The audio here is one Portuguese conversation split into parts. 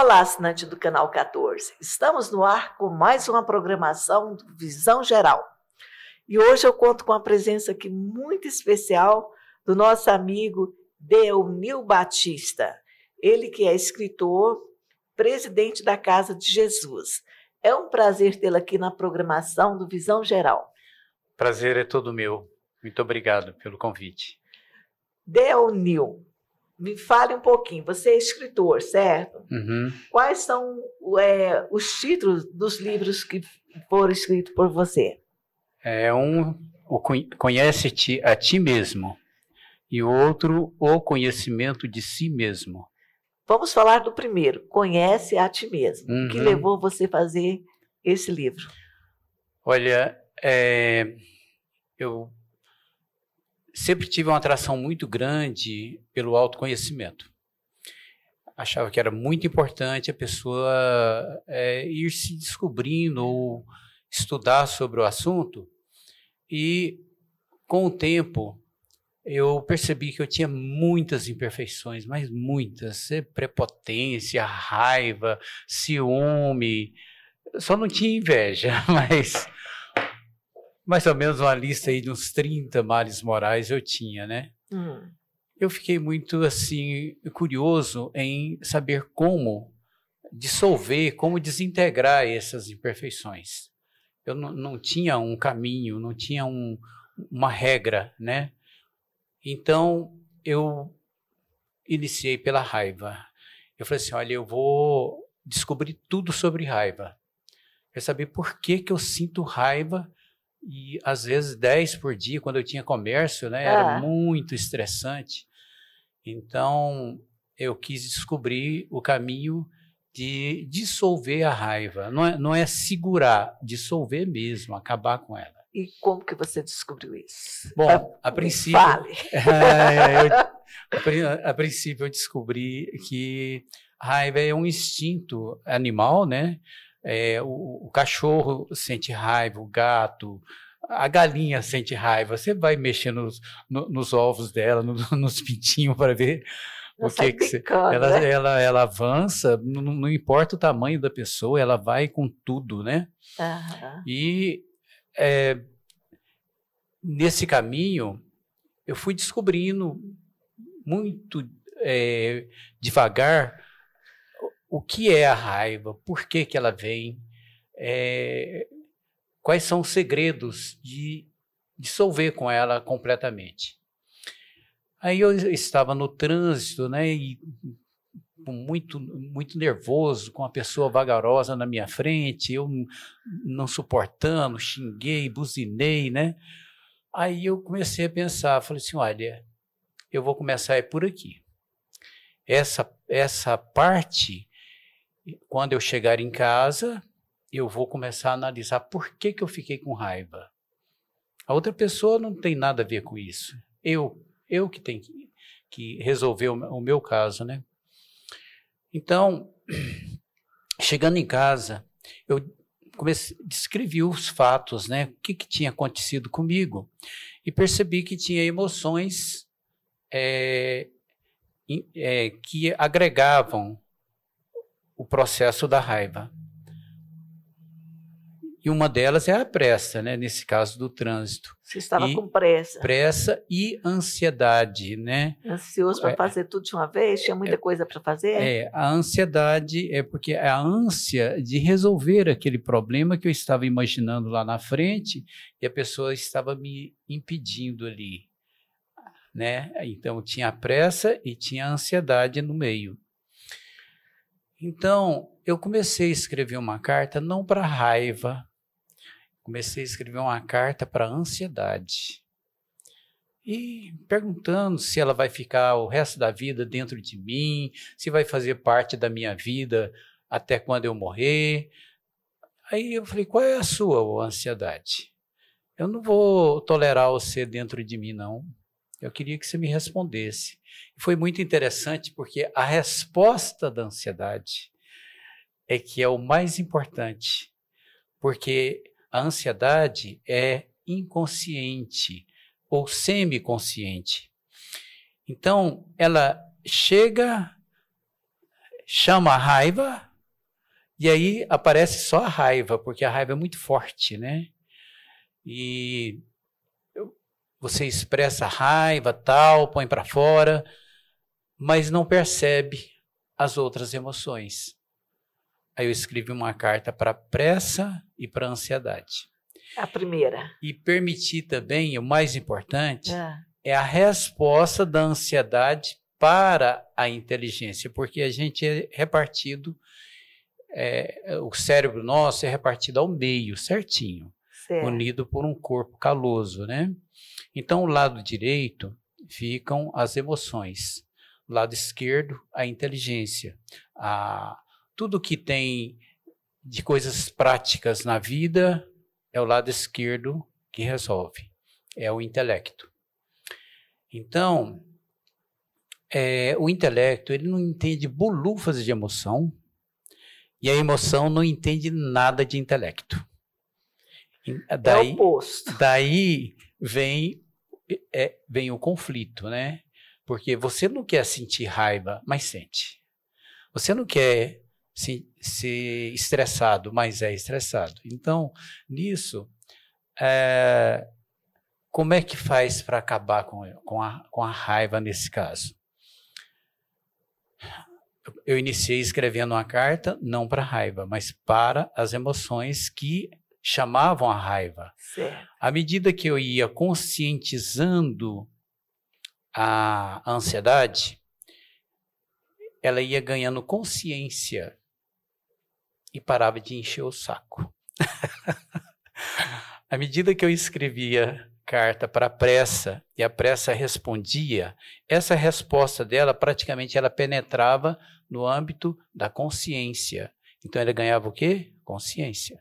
Olá, assinante do canal 14. Estamos no ar com mais uma programação do Visão Geral. E hoje eu conto com a presença aqui muito especial do nosso amigo Deonil Batista. Ele que é escritor, presidente da Casa de Jesus. É um prazer tê-lo aqui na programação do Visão Geral. Prazer é todo meu. Muito obrigado pelo convite. Deonil, me fale um pouquinho. Você é escritor, certo? Uhum. Quais são é, os títulos dos livros que foram escritos por você? É um o conhece-te a ti mesmo e o outro o conhecimento de si mesmo. Vamos falar do primeiro, conhece a ti mesmo. Uhum. O que uhum. levou você a fazer esse livro? Olha, é, eu sempre tive uma atração muito grande pelo autoconhecimento. Achava que era muito importante a pessoa é, ir se descobrindo ou estudar sobre o assunto. E, com o tempo, eu percebi que eu tinha muitas imperfeições, mas muitas. É prepotência, raiva, ciúme. Só não tinha inveja, mas mais ou menos uma lista aí de uns 30 males morais eu tinha, né? Hum. Eu fiquei muito assim curioso em saber como dissolver, como desintegrar essas imperfeições. Eu não tinha um caminho, não tinha um, uma regra, né? Então eu iniciei pela raiva. Eu falei assim, olha, eu vou descobrir tudo sobre raiva. Quer saber por que que eu sinto raiva? e às vezes 10 por dia, quando eu tinha comércio, né? Era ah. muito estressante. Então, eu quis descobrir o caminho de dissolver a raiva. Não é, não é segurar, dissolver mesmo, acabar com ela. E como que você descobriu isso? Bom, a, a princípio. Fale. É, eu, a, a princípio eu descobri que a raiva é um instinto animal, né? é, o, o cachorro sente raiva, o gato, a galinha sente raiva, você vai mexer nos, nos ovos dela, nos pintinhos para ver ela o que, que você... ela, né? ela, ela avança, não, não, importa o tamanho da pessoa, ela vai com tudo, né? Uhum. E é, nesse caminho eu fui descobrindo muito é, devagar o que é a raiva, por que, que ela vem, é, quais são os segredos de dissolver com ela completamente. Aí eu estava no trânsito, né, e muito, muito nervoso, com a pessoa vagarosa na minha frente, eu não suportando, xinguei, buzinei, né? Aí eu comecei a pensar, falei assim, olha, eu vou começar por aqui. Essa, essa parte quando eu chegar em casa, eu vou começar a analisar por que, que eu fiquei com raiva. A outra pessoa não tem nada a ver com isso. Eu, eu que tenho que, que resolver o, o meu caso, né? Então, chegando em casa, eu comecei, descrevi os fatos, né? O que, que tinha acontecido comigo e percebi que tinha emoções é, é, que agregavam o processo da raiva. E uma delas é a pressa, né? nesse caso do trânsito. Você estava e com pressa. Pressa e ansiedade, né? Ansioso para é. fazer tudo de uma vez? Tinha muita é, coisa para fazer? É, a ansiedade é porque é a ânsia de resolver aquele problema que eu estava imaginando lá na frente e a pessoa estava me impedindo ali, né? Então tinha a pressa e tinha a ansiedade no meio. Então, eu comecei a escrever uma carta não para raiva, comecei a escrever uma carta para ansiedade. E perguntando se ela vai ficar o resto da vida dentro de mim, se vai fazer parte da minha vida até quando eu morrer. Aí eu falei: qual é a sua ansiedade? Eu não vou tolerar você dentro de mim, não. Eu queria que você me respondesse. Foi muito interessante porque a resposta da ansiedade é que é o mais importante, porque a ansiedade é inconsciente ou semiconsciente. Então, ela chega, chama a raiva, e aí aparece só a raiva, porque a raiva é muito forte, né? E você expressa raiva, tal, põe para fora, mas não percebe as outras emoções. Aí eu escrevi uma carta para pressa e para ansiedade. A primeira. E permitir também, o mais importante, ah. é a resposta da ansiedade para a inteligência, porque a gente é repartido, é, o cérebro nosso é repartido ao meio, certinho, certo. unido por um corpo caloso, né? Então, o lado direito ficam as emoções, o lado esquerdo, a inteligência, a, tudo que tem de coisas práticas na vida é o lado esquerdo que resolve, é o intelecto. Então, é, o intelecto ele não entende bolufas de emoção e a emoção não entende nada de intelecto. Daí, é o oposto. Daí vem, é, vem o conflito, né? Porque você não quer sentir raiva, mas sente. Você não quer se, ser estressado, mas é estressado. Então, nisso, é, como é que faz para acabar com, com, a, com a raiva nesse caso? Eu iniciei escrevendo uma carta não para raiva, mas para as emoções que chamavam a raiva. Certo. À medida que eu ia conscientizando a ansiedade, ela ia ganhando consciência e parava de encher o saco. à medida que eu escrevia carta para a pressa e a pressa respondia, essa resposta dela praticamente ela penetrava no âmbito da consciência. Então ela ganhava o quê? Consciência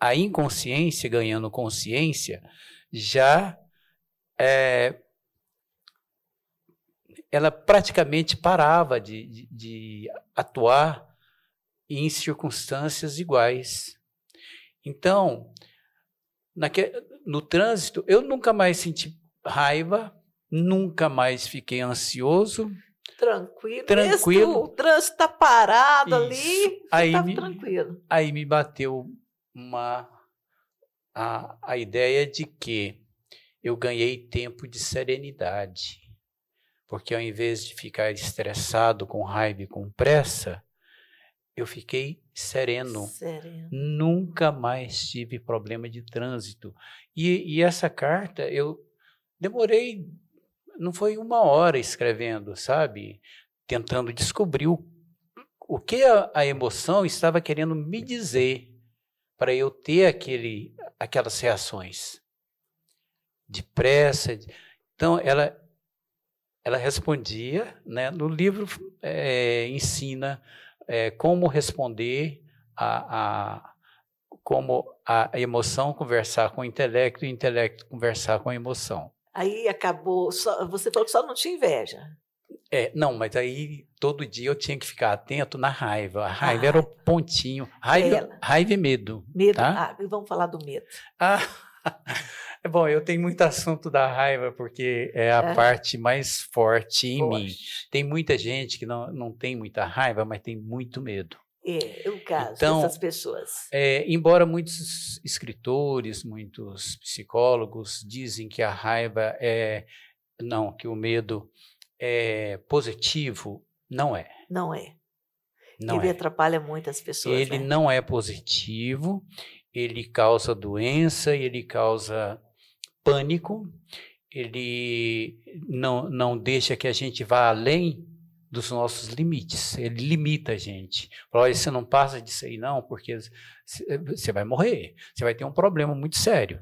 a inconsciência ganhando consciência já é, ela praticamente parava de, de, de atuar em circunstâncias iguais. Então, naque, no trânsito, eu nunca mais senti raiva, nunca mais fiquei ansioso. Tranquilo. Tranquilo. o trânsito está parado Isso. ali, aí tá me, tranquilo. Aí me bateu uma a, a ideia de que eu ganhei tempo de serenidade. Porque ao invés de ficar estressado, com raiva e com pressa, eu fiquei sereno. sereno. Nunca mais tive problema de trânsito. E, e, essa carta eu demorei, não foi uma hora escrevendo, sabe? Tentando descobrir o, o que a, a emoção estava querendo me dizer para eu ter aquele, aquelas reações. Depressa. De... Então, ela, ela respondia, né? no livro é, ensina é, como responder a, a, como a emoção conversar com o intelecto e o intelecto conversar com a emoção. Aí acabou, só, você falou que só não tinha inveja. É, não, mas aí todo dia eu tinha que ficar atento na raiva. A raiva ah, era o pontinho. Raiva, é. raiva e medo. Medo. Tá? Ah, vamos falar do medo. Ah, bom, eu tenho muito assunto da raiva, porque é a é. parte mais forte em Poxa. mim. Tem muita gente que não, não tem muita raiva, mas tem muito medo. É, é, o caso então, dessas pessoas. É, embora muitos escritores, muitos psicólogos dizem que a raiva é. Não, que o medo é positivo? Não é. Não é. Não ele é. atrapalha muito as pessoas. Ele né? não é positivo, ele causa doença, ele causa pânico, ele não, não deixa que a gente vá além dos nossos limites. Ele limita a gente. Fala, olha, você não passa disso aí não, porque você vai morrer. Você vai ter um problema muito sério.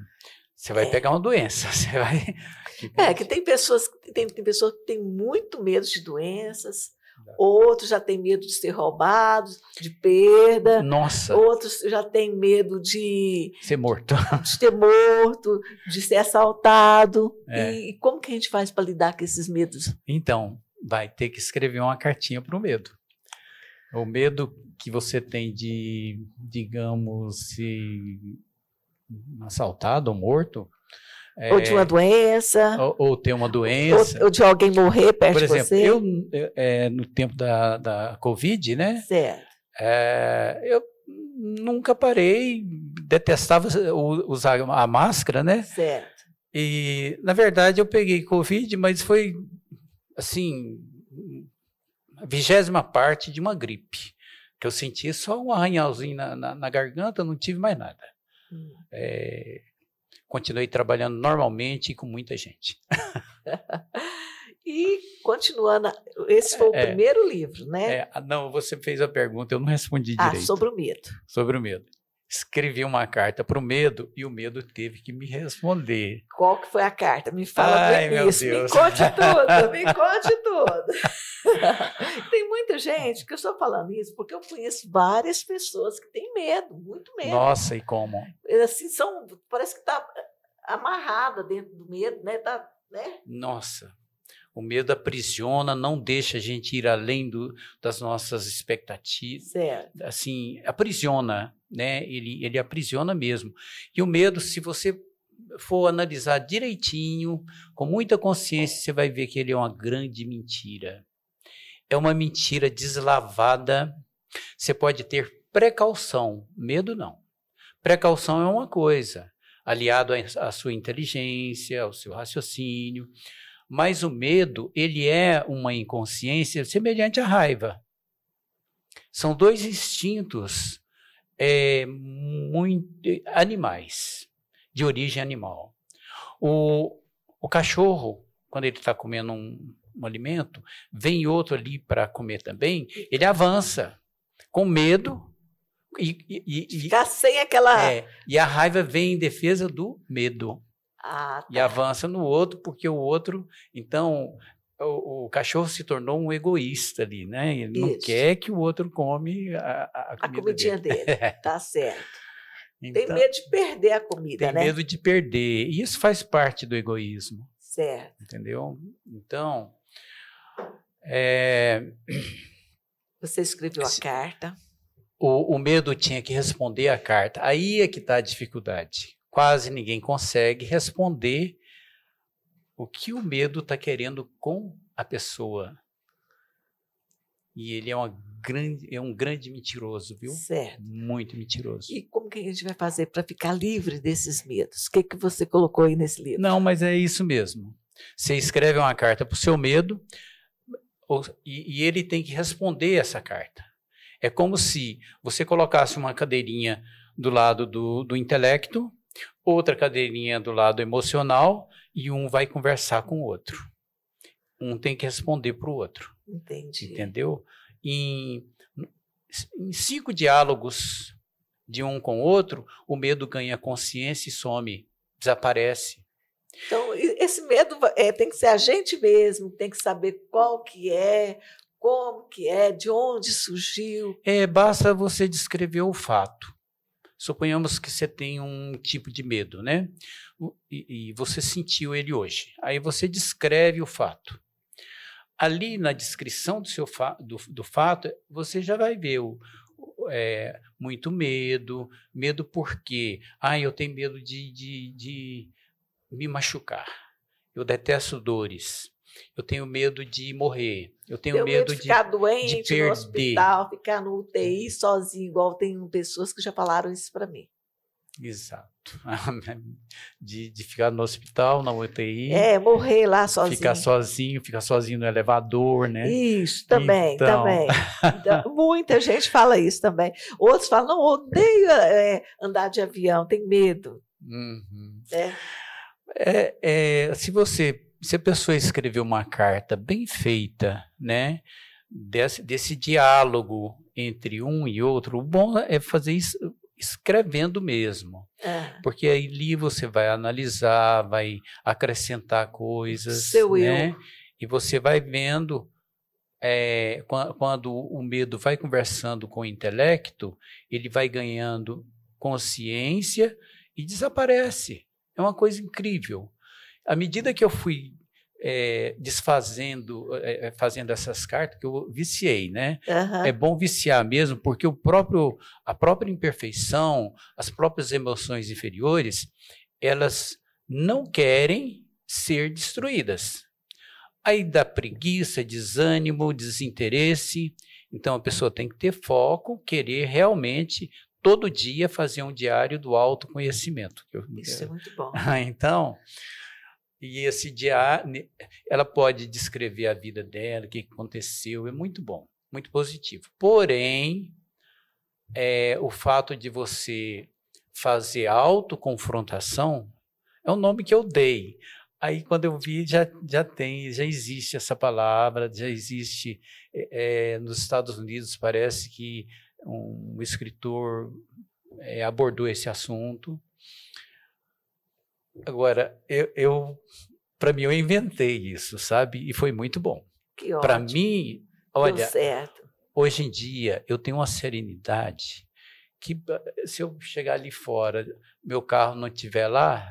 Você vai é. pegar uma doença, você vai. É, que tem pessoas que tem, tem pessoas que têm muito medo de doenças, outros já têm medo de ser roubados, de perda. Nossa. Outros já têm medo de ser morto, de ser morto, de ser assaltado. É. E, e, como que a gente faz para lidar com esses medos? Então, vai ter que escrever uma cartinha para o medo. O medo que você tem de, digamos, se assaltado ou morto. É, ou de uma doença. Ou, ou ter uma doença. Ou, ou, de alguém morrer perto Por exemplo, de você. eu, é, no tempo da, da Covid, né? Certo. É, eu nunca parei, detestava usar a máscara, né? Certo. E, na verdade, eu peguei Covid, mas foi, assim, a vigésima parte de uma gripe. Que eu senti só um arranhãozinho na, na, na garganta, não tive mais nada. Hum. É, continuei trabalhando normalmente com muita gente. e continuando, esse foi o é, é. primeiro livro, né? É, ah, não, você fez a pergunta, eu não respondi ah, direito. Ah, sobre o medo. Sobre o medo. Escrevi uma carta para o medo e o medo teve que me responder. Qual que foi a carta? Me fala Ai, isso. Me conte tudo, me conte tudo. tem muita gente é. que eu estou falando isso porque eu conheço várias pessoas que têm medo, muito medo. Nossa, e como? É, assim, são, parece que está é, amarrada dentro do medo, né? Tá, né? Nossa. O medo aprisiona, não deixa a gente ir além do, das nossas expectativas. Certo. Assim, aprisiona, né? Ele, ele aprisiona mesmo. E o medo, se você for analisar direitinho, com muita consciência, você vai ver que ele é uma grande mentira é uma mentira deslavada. Você pode ter precaução, medo não. Precaução é uma coisa, aliado à sua inteligência, ao seu raciocínio, mas o medo, ele é uma inconsciência semelhante à raiva. São dois instintos é, muito, animais, de origem animal. O, o cachorro, quando ele está comendo um, um alimento, vem outro ali para comer também, ele avança com medo e, e, e ficar sem aquela é, e a raiva vem em defesa do medo ah, tá. e avança no outro porque o outro então o, o, cachorro se tornou um egoísta ali, né? Ele Isso. não quer que o outro come a, a, a comidinha dele. dele. tá certo. Então, tem medo de perder a comida, tem né? Tem medo de perder. E isso faz parte do egoísmo. Certo. Entendeu? Então. É... Você escreveu a carta. O, o, medo tinha que responder a carta. Aí é que está a dificuldade. Quase ninguém consegue responder o que o medo está querendo com a pessoa. E ele é, grande, é um grande mentiroso, viu? Certo. Muito mentiroso. E como que a gente vai fazer para ficar livre desses medos? O que, que você colocou aí nesse livro? Não, mas é isso mesmo. Você escreve uma carta para o seu medo ou, e, e ele tem que responder essa carta. É como se você colocasse uma cadeirinha do lado do, do intelecto, outra cadeirinha do lado emocional, e um vai conversar com o outro. Um tem que responder para o outro. Entendi. Entendeu? Em, em cinco diálogos de um com o outro, o medo ganha consciência e some, desaparece. Então, esse medo é, tem que ser a gente mesmo, tem que saber qual que é, como que é, de onde surgiu. É, basta você descrever o fato. Suponhamos que você tem um tipo de medo, né? E, e você sentiu ele hoje. Aí você descreve o fato ali na descrição do, seu fa do, do, fato, você já vai ver o, é, muito medo. Medo por quê? Ah, eu tenho medo de, de, de me machucar. Eu detesto dores. Eu tenho medo de morrer. Eu tenho, tenho medo, medo, de ficar doente de no hospital, ficar no UTI é. sozinho, igual tem pessoas que já falaram isso para mim. Exato. De, de ficar no hospital, na UTI. É, morrer lá sozinho. Ficar sozinho, ficar sozinho no elevador, né? Isso, também, então... também. Então, muita gente fala isso também. Outros falam, não, odeio é, andar de avião, tem medo. Uhum. É. É, é, se você, se a pessoa escrever uma carta bem feita, né? Desse, desse diálogo entre um e outro, o bom é fazer isso escrevendo mesmo. É. Porque ali você vai analisar, vai acrescentar coisas. Seu né? eu. E você vai vendo. É, quando o medo vai conversando com o intelecto, ele vai ganhando consciência e desaparece. É uma coisa incrível. À medida que eu fui é, desfazendo, é, é, fazendo essas cartas que eu viciei, né? Uhum. É bom viciar mesmo, porque o próprio, a própria imperfeição, as próprias emoções inferiores, elas não querem ser destruídas. Aí dá preguiça, desânimo, desinteresse. Então a pessoa tem que ter foco, querer realmente todo dia fazer um diário do autoconhecimento. Isso é muito bom. então e esse diário, ela pode descrever a vida dela, o que aconteceu, é muito bom, muito positivo. Porém, é, o fato de você fazer autoconfrontação é um nome que eu dei. Aí, quando eu vi, já, já tem, já existe essa palavra, já existe. É, é nos Estados Unidos, parece que um escritor é, abordou esse assunto Agora, eu, eu para mim, eu inventei isso, sabe? E foi muito bom. Que ótimo. Para mim, olha, hoje em dia eu tenho uma serenidade que se eu chegar ali fora, meu carro não estiver lá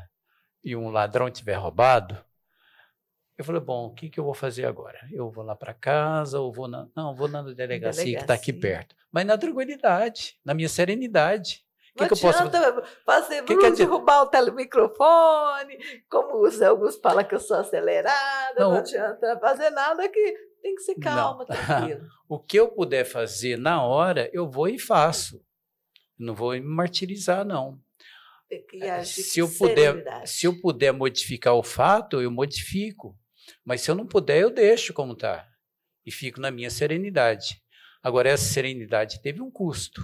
e um ladrão tiver roubado, eu falei, bom, o que, que eu vou fazer agora? Eu vou lá para casa ou vou na... Não, vou na delegacia, delegacia. que está aqui perto. Mas na tranquilidade, na minha serenidade. Não que adianta eu posso... fazer que que derrubar o telemicrofone? como os alguns falam que eu sou acelerada, não, não adianta fazer nada que tem que ser calma, não. tranquilo. o que eu puder fazer na hora, eu vou e faço. Não vou me martirizar, não. É, se eu, puder, se eu puder modificar o fato, eu modifico. Mas se eu não puder, eu deixo como está. E fico na minha serenidade. Agora, essa serenidade teve um custo.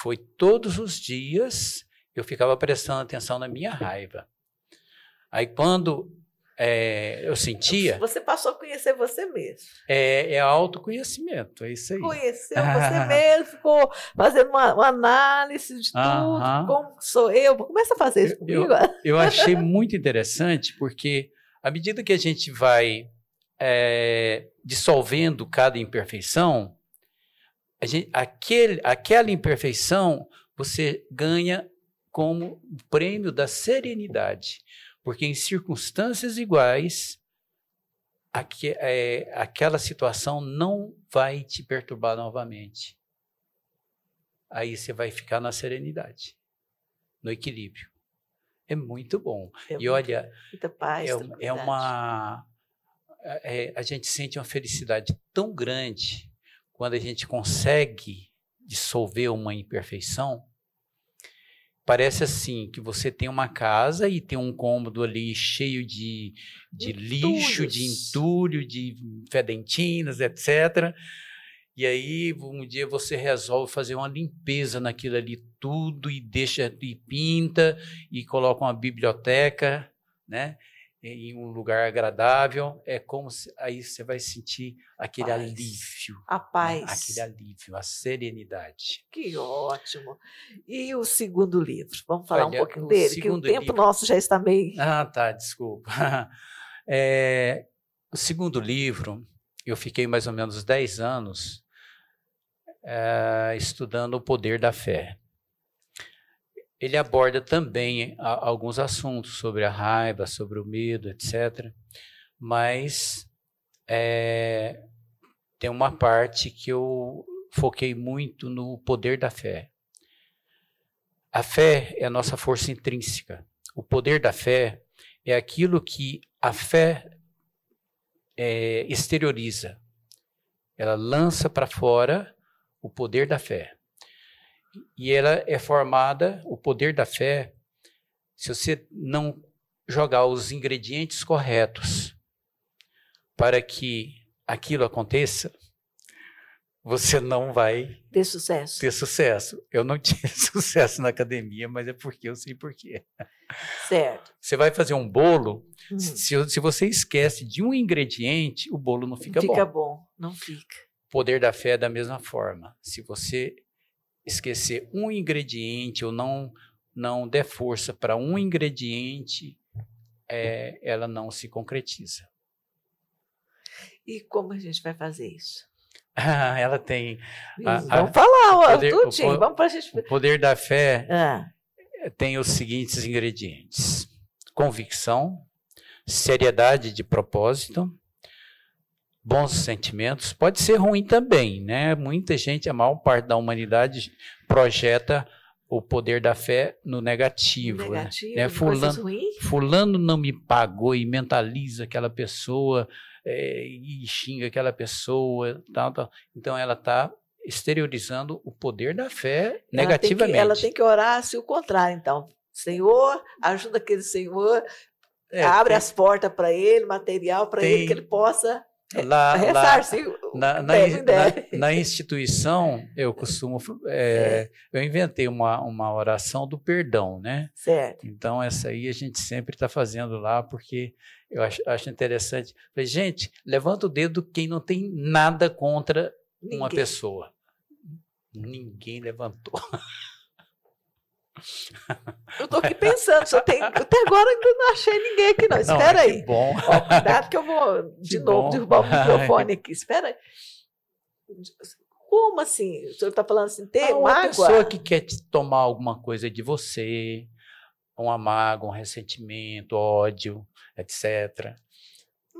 Foi todos os dias eu ficava prestando atenção na minha raiva. Aí quando é, eu sentia. Você passou a conhecer você mesmo. É, é autoconhecimento, é isso aí. Conheceu você mesmo, ficou fazendo uma, uma análise de tudo, como sou eu. Começa a fazer isso comigo. Eu, eu achei muito interessante, porque à medida que a gente vai é, dissolvendo cada imperfeição, gente, aquele, aquela imperfeição você ganha como prêmio da serenidade, porque em circunstâncias iguais, é, aquela situação não vai te perturbar novamente. Aí você vai ficar na serenidade, no equilíbrio. É muito bom. É e muito, olha, paz, é, é, uma. É, a gente sente uma felicidade tão grande quando a gente consegue dissolver uma imperfeição, parece assim que você tem uma casa e tem um cômodo ali cheio de, de lixo, de entulho, de fedentinas, etc. E aí um dia você resolve fazer uma limpeza naquilo ali tudo e deixa e pinta e coloca uma biblioteca, né? em um lugar agradável, é como se, aí você vai sentir aquele paz. alívio. A né? paz. Né? Aquele alívio, a serenidade. Que ótimo. E o segundo livro? Vamos falar Olha, um pouquinho dele, que o tempo livro... nosso já está meio. Ah, tá, desculpa. É, o segundo livro, eu fiquei mais ou menos 10 anos é, estudando o poder da fé ele aborda também a, alguns assuntos sobre a raiva, sobre o medo, etc. Mas é, tem uma parte que eu foquei muito no poder da fé. A fé é a nossa força intrínseca. O poder da fé é aquilo que a fé é, exterioriza. Ela lança para fora o poder da fé e ela é formada, o poder da fé, se você não jogar os ingredientes corretos para que aquilo aconteça, você não vai ter sucesso. Ter sucesso. Eu não tive sucesso na academia, mas é porque eu sei porquê. Certo. Você vai fazer um bolo, hum. se, se, você esquece de um ingrediente, o bolo não fica, não fica bom. Fica bom, não fica. O Poder da fé é da mesma forma. Se você esquecer um ingrediente ou não não der força para um ingrediente, é, ela não se concretiza. E como a gente vai fazer isso? ela tem. A, a, vamos falar, o poder, o, vamos para gente. O poder da fé ah. tem os seguintes ingredientes: convicção, seriedade de propósito, bons sentimentos, pode ser ruim também, né? Muita gente, a maior parte da humanidade projeta o poder da fé no negativo. Né? negativo né? fulano, fulano não me pagou e mentaliza aquela pessoa é, e xinga aquela pessoa. Tal, tal. Então ela está exteriorizando o poder da fé ela negativamente. Tem que, ela tem que orar se o contrário, então. Senhor, ajuda aquele senhor, é, abre tem, as portas para ele, material para ele, que ele possa é, lá, lá na, na, na, na, instituição eu costumo é, eu inventei uma, uma oração do perdão né certo então essa aí a gente sempre está fazendo lá porque eu acho, acho interessante Falei, gente levanta o dedo quem não tem nada contra Ninguém. uma pessoa Ninguém levantou. Eu tô aqui pensando, só tem, até agora ainda não achei ninguém aqui, não. não Espera é aí. Bom. Ó, cuidado que eu vou de que novo bom. derrubar o microfone aqui. Espera aí. Como assim? O senhor está falando assim, ter ah, uma pessoa que quer tomar alguma coisa de você, uma mágoa, um ressentimento, ódio, etc.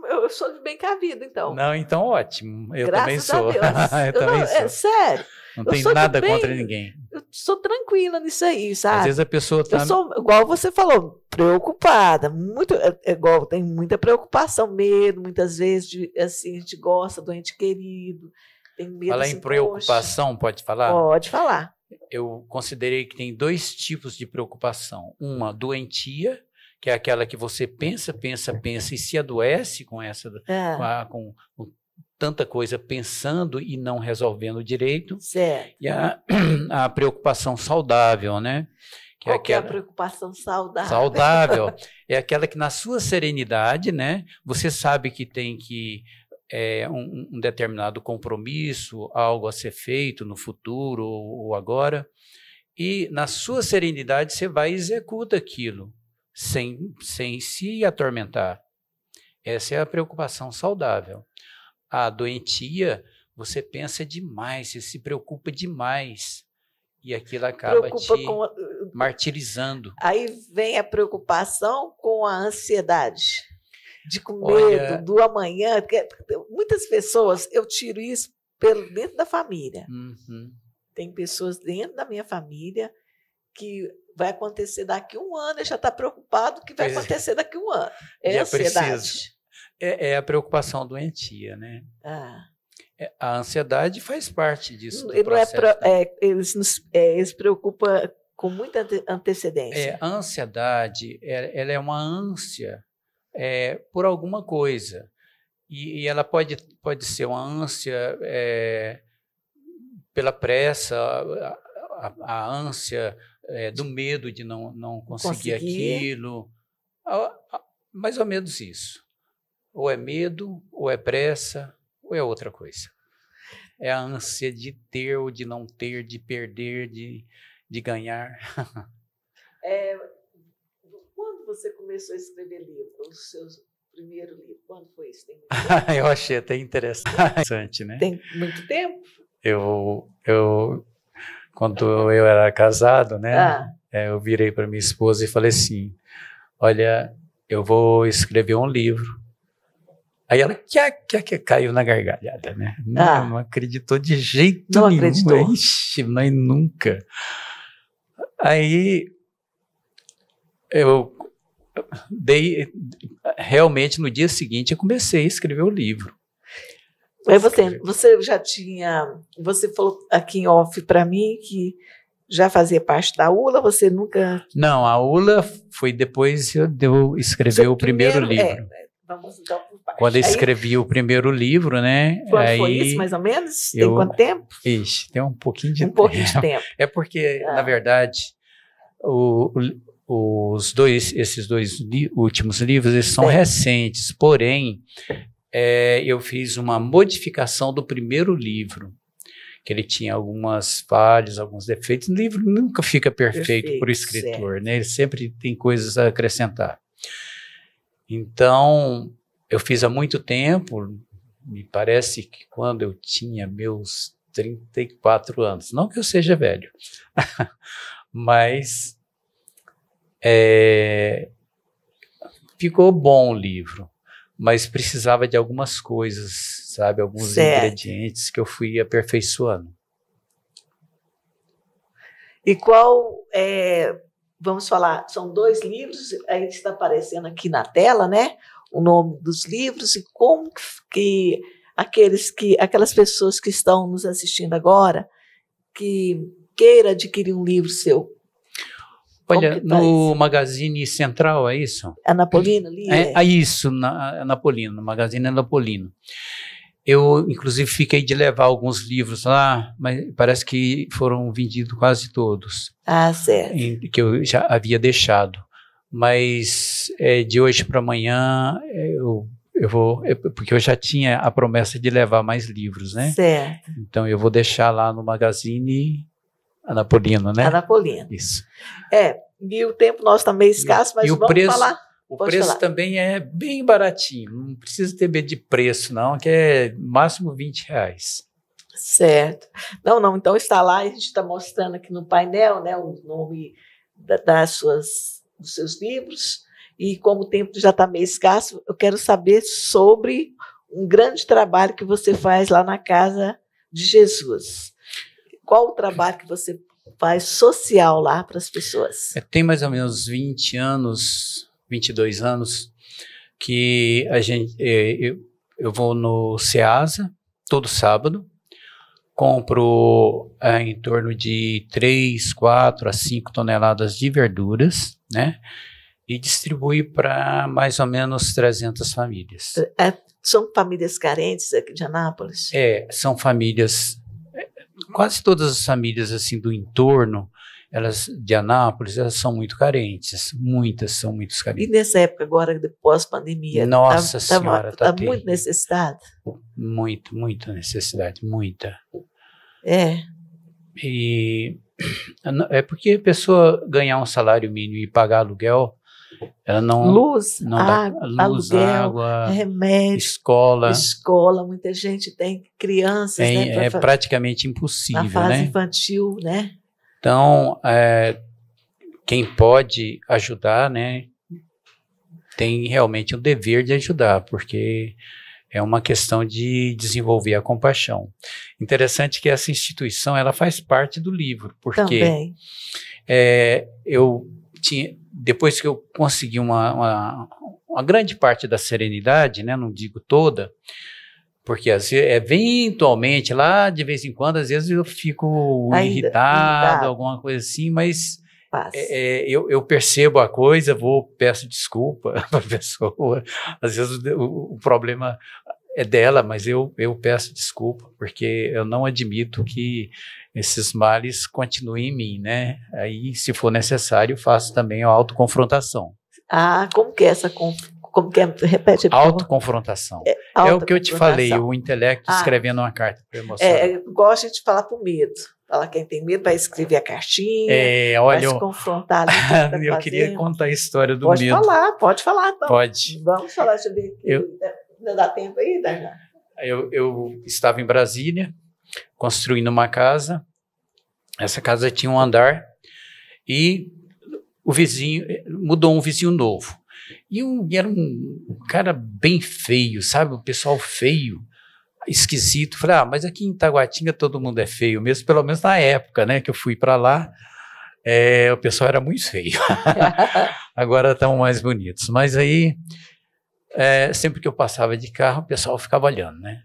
Eu, sou de bem cabido, então. Não, então ótimo. Eu Graças também sou. eu eu também não, é sou. É, sério. Não eu tem nada bem, contra ninguém. Eu sou tranquila nisso aí, sabe? Às vezes a pessoa tá. Eu sou, igual você falou, preocupada. Muito, é, é, igual tem muita preocupação, medo, muitas vezes, de, assim, a gente gosta do ente querido. Tem medo, falar assim, em preocupação, poxa, pode falar? Pode falar. Eu considerei que tem dois tipos de preocupação. Uma doentia, que é aquela que você pensa, pensa, pensa e se adoece com essa, é. com, a, com, tanta coisa pensando e não resolvendo direito. Certo. E a, a preocupação saudável, né? Que é Qual é, aquela, é a preocupação saudável? Saudável. é aquela que, na sua serenidade, né? Você sabe que tem que é, um, um, determinado compromisso, algo a ser feito no futuro ou, ou, agora, e na sua serenidade você vai e executa aquilo, sem, sem se atormentar. Essa é a preocupação saudável a doentia, você pensa demais, você se preocupa demais. E aquilo acaba preocupa te com... martirizando. Aí vem a preocupação com a ansiedade, de com medo Olha... do amanhã. muitas pessoas, eu tiro isso pelo dentro da família. Uhum. Tem pessoas dentro da minha família que vai acontecer daqui tá é. um ano, já está preocupado que vai acontecer daqui um ano. É já ansiedade. Preciso. É, é a preocupação doentia, né? Ah. É, a ansiedade faz parte disso. Do é processo, né? é, pro, né? eles, nos, é, eles preocupam com muita antecedência. É, a ansiedade, ela é uma ânsia por alguma coisa. E, e, ela pode, pode ser uma ânsia pela pressa, a, a, a ânsia é, do medo de não, não conseguir, conseguir. aquilo. A, mais ou menos isso. Ou é medo, ou é pressa, ou é outra coisa. É a ânsia de ter ou de não ter, de perder, de, de ganhar. é, quando você começou a escrever livros, os seus primeiro livro? Quando foi isso? eu achei até interessante, né? Tem muito tempo? Eu, eu quando eu era casado, né? Ah. É, eu virei para minha esposa e falei assim: Olha, eu vou escrever um livro Aí ela que que que caiu na gargalhada, né? Não, ah, não acreditou de jeito não nenhum. Acreditou. Ixi, nós nunca. Aí eu dei realmente no dia seguinte eu comecei a escrever o livro. Aí você, você já tinha, você falou aqui em off para mim que já fazia parte da ULA, você nunca. Não, a ULA foi depois eu escrever o primeiro, primeiro é, livro. É, Vamos, então, Quando eu escrevi aí, o primeiro livro, né? Quando aí, foi isso, mais ou menos? Tem eu, quanto tempo? Ixi, tem um pouquinho de um tempo. pouquinho de tempo. É porque, ah. na verdade, o, o, os dois, esses dois li, últimos livros, eles são recentes, porém, é, eu fiz uma modificação do primeiro livro que ele tinha algumas falhas, alguns defeitos. O livro nunca fica perfeito, perfeito para o escritor, certo. né? Ele sempre tem coisas a acrescentar. Então, eu fiz há muito tempo, me parece que quando eu tinha meus 34 anos, não que eu seja velho, mas é, ficou bom o livro, mas precisava de algumas coisas, sabe? Alguns certo. ingredientes que eu fui aperfeiçoando. E qual é, vamos falar, são dois livros, aí está aparecendo aqui na tela, né? O nome dos livros e como que aqueles que aquelas pessoas que estão nos assistindo agora que queira adquirir um livro seu. Olha, tá no Magazine Central, é isso? Anapolino, é ali? É, é, é isso, na, Anapolino, é no Magazine Anapolino. Eu, inclusive, fiquei de levar alguns livros lá, mas parece que foram vendidos quase todos. Ah, certo. que eu já havia deixado. Mas é, de hoje para amanhã é, eu, eu vou. É, porque eu já tinha a promessa de levar mais livros, né? Certo. Então eu vou deixar lá no Magazine Anapolino, né? Anapolino. Isso. É, e o tempo nosso está meio escasso, mas e vamos preço, falar. O Pode preço falar. também é bem baratinho, não precisa ter medo de preço, não, que é máximo 20 reais. Certo. Não, não, então está lá, a gente está mostrando aqui no painel né, o nome da, das suas, dos seus livros. E como o tempo já está meio escasso, eu quero saber sobre um grande trabalho que você faz lá na Casa de Jesus. Qual o trabalho que você faz social lá para as pessoas? É, tem mais ou menos 20 anos 22 anos, que a gente, é, eu, eu vou no Ceasa todo sábado, compro é, em torno de 3, 4 a 5 toneladas de verduras, né? E distribui para mais ou menos 300 famílias. É, é, são famílias carentes aqui de Anápolis? É, são famílias, é, quase todas as famílias assim do entorno, elas de Anápolis, elas são muito carentes, muitas são muito carentes. E nessa época agora, depois pandemia, nossa tá, tá senhora, está tá, tá muito necessitada. Muito, muita necessidade, muita. É. E é porque a pessoa ganhar um salário mínimo e pagar aluguel, ela não luz, não água, dá, luz aluguel, água, remédio, escola. Escola, muita gente tem crianças, né, é, né, é praticamente impossível, na fase né? infantil, né? Então, é, quem pode ajudar, né, tem realmente o um dever de ajudar, porque é uma questão de desenvolver a compaixão. Interessante que essa instituição ela faz parte do livro, porque é, eu tinha, depois que eu consegui uma, uma, uma grande parte da serenidade, né, não digo toda, porque assim, eventualmente, lá de vez em quando, às vezes eu fico Ainda, irritado, irritado, alguma coisa assim, mas é, é, eu, eu, percebo a coisa, vou, peço desculpa para a pessoa. Às vezes o, o, problema é dela, mas eu, eu peço desculpa, porque eu não admito que esses males continuem em mim, né? Aí, se for necessário, faço também a autoconfrontação. Ah, como que é essa como que é? Repete. Autoconfrontação. É, auto é o que eu te falei, o intelecto ah, escrevendo uma carta para é, é, igual a gente falar o medo. Falar quem tem medo vai escrever a cartinha, é, olha, vai se confrontar Que tá eu queria contar a história do pode medo. Pode falar, pode falar. Então. Pode. Vamos falar, sobre eu não dá tempo aí, já Eu, eu estava em Brasília, construindo uma casa. Essa casa tinha um andar e o vizinho mudou um vizinho novo. E, um e era um cara bem feio, sabe? O um pessoal feio, esquisito. Falei, ah, mas aqui em Itaguatinga todo mundo é feio mesmo, pelo menos na época, né? Que eu fui para lá, é, o pessoal era muito feio. Agora estão mais bonitos. Mas aí, é, sempre que eu passava de carro, o pessoal ficava olhando, né?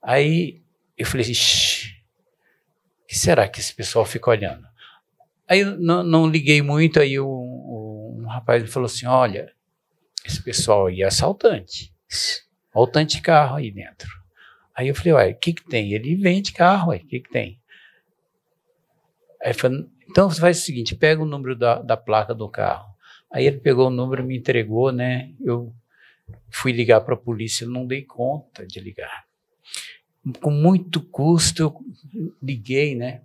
Aí eu falei, Ixi, o que será que esse pessoal fica olhando? Aí não, não liguei muito, aí o, um rapaz me falou assim, olha, esse pessoal aí é assaltante. Assaltante de carro aí dentro. Aí eu falei, uai, o que que tem? Ele vende carro, uai, o que que tem? Aí falei, então você faz o seguinte, pega o número da, da placa do carro. Aí ele pegou o número, me entregou, né? Eu fui ligar para a polícia, não dei conta de ligar. Com muito custo, eu liguei, né?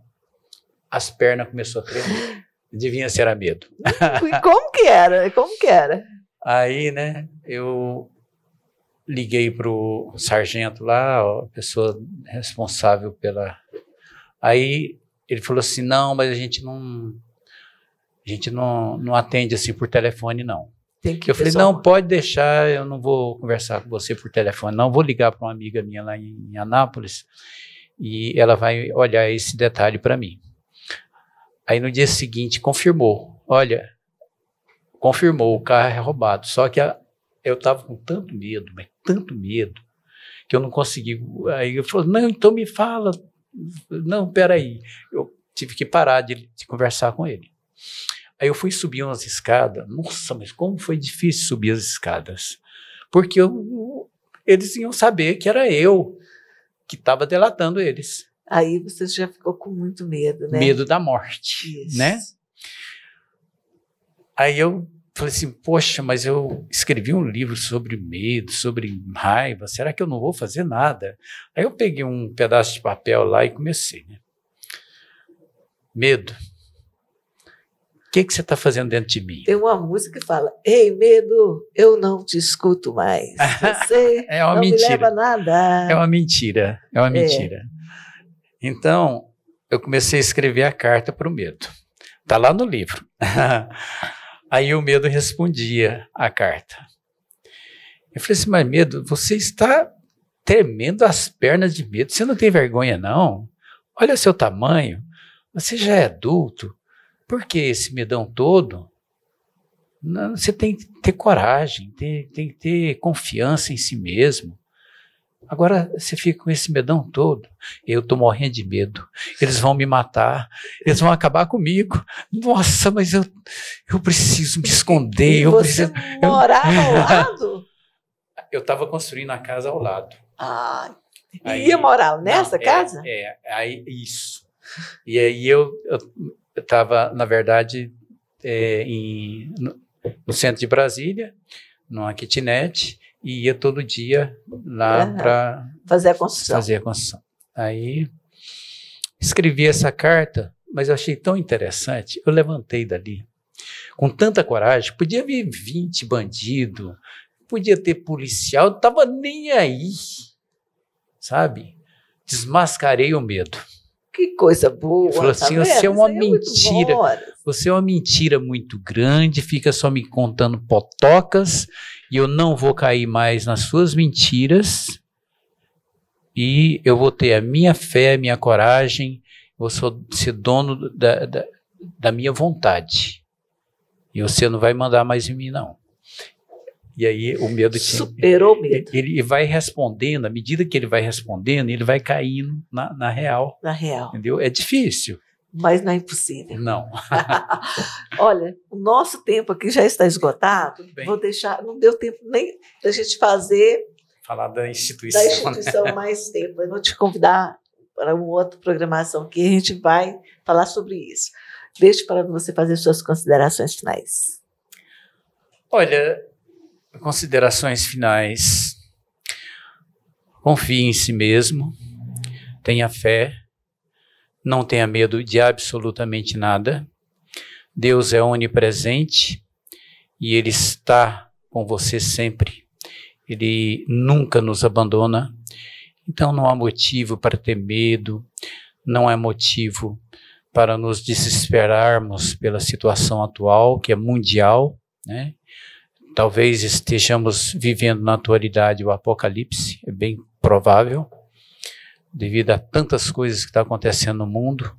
As pernas começaram a tremer. Devia ser a medo. Como que era? Como que era? Aí, né, eu liguei pro sargento lá, a pessoa responsável pela. Aí ele falou assim: não, mas a gente não. A gente não, não atende assim por telefone, não. Tem que eu falei, não, pode deixar, eu não vou conversar com você por telefone, não. Vou ligar para uma amiga minha lá em, em Anápolis e ela vai olhar esse detalhe para mim. Aí no dia seguinte confirmou: olha, confirmou, o carro é roubado. Só que a, eu estava com tanto medo, mas tanto medo, que eu não consegui. Aí eu falou, não, então me fala. Não, peraí. Eu tive que parar de, de conversar com ele. Aí eu fui subir umas escadas. Nossa, mas como foi difícil subir as escadas. Porque eu, eles iam saber que era eu que estava delatando eles. Aí você já ficou com muito medo, né? Medo da morte, Isso. né? Aí eu falei assim, poxa, mas eu escrevi um livro sobre medo, sobre raiva, será que eu não vou fazer nada? Aí eu peguei um pedaço de papel lá e comecei. Né? Medo. O que, que você está fazendo dentro de mim? Tem uma música que fala, ei, medo, eu não te escuto mais. Você é uma não mentira. me leva a nada. É uma mentira, é uma é. mentira. Então, eu comecei a escrever a carta para o medo. Está lá no livro. Aí o medo respondia à carta. Eu falei assim, mas medo, você está tremendo as pernas de medo. Você não tem vergonha, não? Olha seu tamanho. Você já é adulto. Por que esse medão todo? Não, você tem que ter coragem, tem, tem que ter confiança em si mesmo. Agora você fica com esse medão todo. Eu estou morrendo de medo. Eles vão me matar. Eles vão acabar comigo. Nossa, mas eu, eu preciso me esconder. E eu você preciso morar eu... ao lado? Eu estava construindo a casa ao lado. Ah, aí, ia morar nessa não, é, casa? É, é, aí, isso. E aí eu estava, na verdade, é, em, no, no centro de Brasília, numa kitnet e ia todo dia lá uhum. para fazer a construção. Fazer a construção. Aí escrevi essa carta, mas eu achei tão interessante, eu levantei dali com tanta coragem, podia vir 20 bandidos, podia ter policial, não estava nem aí, sabe? Desmascarei o medo. Que coisa boa! Ele falou tá assim: tá você é uma é mentira, é você é uma mentira muito grande, fica só me contando potocas e eu não vou cair mais nas suas mentiras, e eu vou ter a minha fé, a minha coragem, vou ser dono da, da, da minha vontade. E você não vai mandar mais em mim, não. E aí o medo te, superou o medo. Ele vai respondendo, à medida que ele vai respondendo, ele vai caindo na, na real. Na real. Entendeu? É difícil mas não é impossível. Não. Olha, o nosso tempo aqui já está esgotado. Vou deixar, não deu tempo nem da gente fazer. Falar da instituição. Da né? instituição né? mais tempo. Eu vou te convidar para uma outra programação que a gente vai falar sobre isso. Deixo para você fazer suas considerações finais. Olha, considerações finais. Confie em si mesmo, tenha fé não tenha medo de absolutamente nada. Deus é onipresente e Ele está com você sempre. Ele nunca nos abandona. Então não há motivo para ter medo, não há motivo para nos desesperarmos pela situação atual, que é mundial, né? Talvez estejamos vivendo na atualidade o apocalipse, é bem provável devido a tantas coisas que estão tá acontecendo no mundo,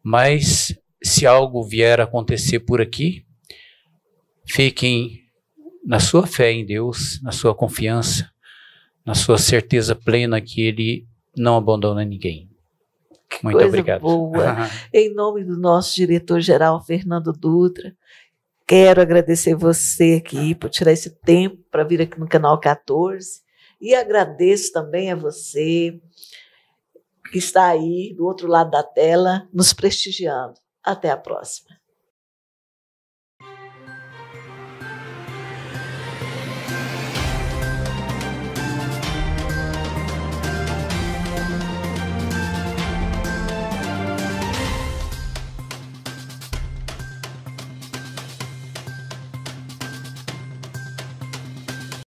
mas se algo vier a acontecer por aqui, fiquem na sua fé em Deus, na sua confiança, na sua certeza plena que Ele não abandona ninguém. Muito obrigado. Boa. em nome do nosso diretor-geral, Fernando Dutra, quero agradecer você aqui por tirar esse tempo para vir aqui no canal 14 e agradeço também a você que está aí do outro lado da tela nos prestigiando. Até a próxima.